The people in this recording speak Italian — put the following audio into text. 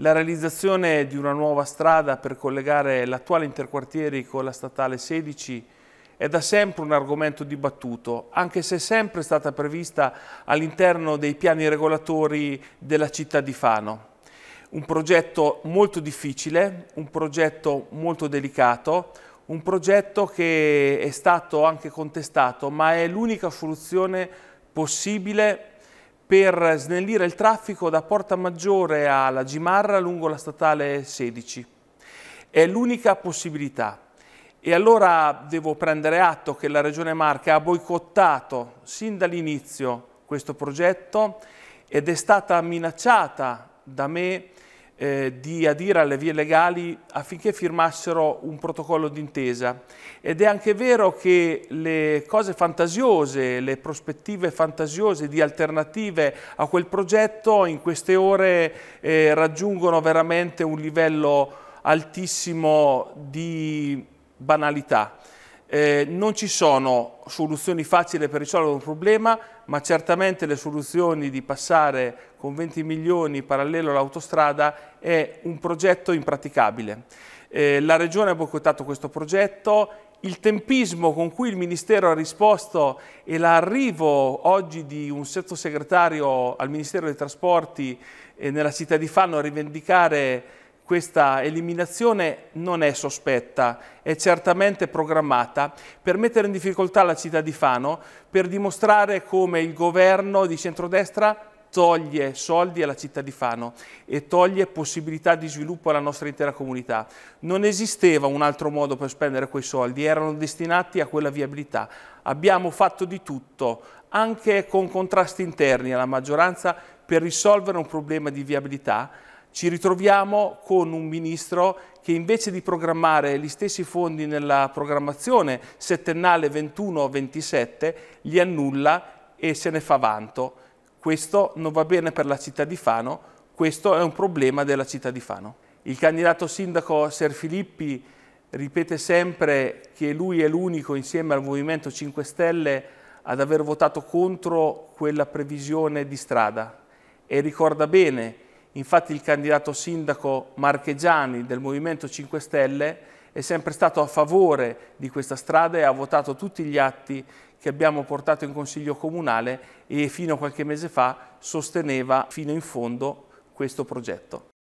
La realizzazione di una nuova strada per collegare l'attuale interquartieri con la statale 16 è da sempre un argomento dibattuto, anche se è sempre stata prevista all'interno dei piani regolatori della città di Fano. Un progetto molto difficile, un progetto molto delicato, un progetto che è stato anche contestato, ma è l'unica soluzione possibile per snellire il traffico da Porta Maggiore alla Gimarra lungo la statale 16. È l'unica possibilità. E allora devo prendere atto che la Regione Marche ha boicottato sin dall'inizio questo progetto ed è stata minacciata da me eh, di adire alle vie legali affinché firmassero un protocollo d'intesa. Ed è anche vero che le cose fantasiose, le prospettive fantasiose di alternative a quel progetto in queste ore eh, raggiungono veramente un livello altissimo di banalità. Eh, non ci sono soluzioni facili per risolvere un problema, ma certamente le soluzioni di passare con 20 milioni parallelo all'autostrada è un progetto impraticabile. Eh, la Regione ha boicottato questo progetto, il tempismo con cui il Ministero ha risposto e l'arrivo oggi di un sottosegretario al Ministero dei Trasporti eh, nella città di Fanno a rivendicare questa eliminazione non è sospetta, è certamente programmata per mettere in difficoltà la città di Fano, per dimostrare come il governo di centrodestra toglie soldi alla città di Fano e toglie possibilità di sviluppo alla nostra intera comunità. Non esisteva un altro modo per spendere quei soldi, erano destinati a quella viabilità. Abbiamo fatto di tutto, anche con contrasti interni alla maggioranza, per risolvere un problema di viabilità ci ritroviamo con un ministro che invece di programmare gli stessi fondi nella programmazione settennale 21-27 li annulla e se ne fa vanto. Questo non va bene per la città di Fano, questo è un problema della città di Fano. Il candidato sindaco Ser Filippi ripete sempre che lui è l'unico insieme al Movimento 5 Stelle ad aver votato contro quella previsione di strada e ricorda bene Infatti il candidato sindaco Marchegiani del Movimento 5 Stelle è sempre stato a favore di questa strada e ha votato tutti gli atti che abbiamo portato in Consiglio Comunale e fino a qualche mese fa sosteneva fino in fondo questo progetto.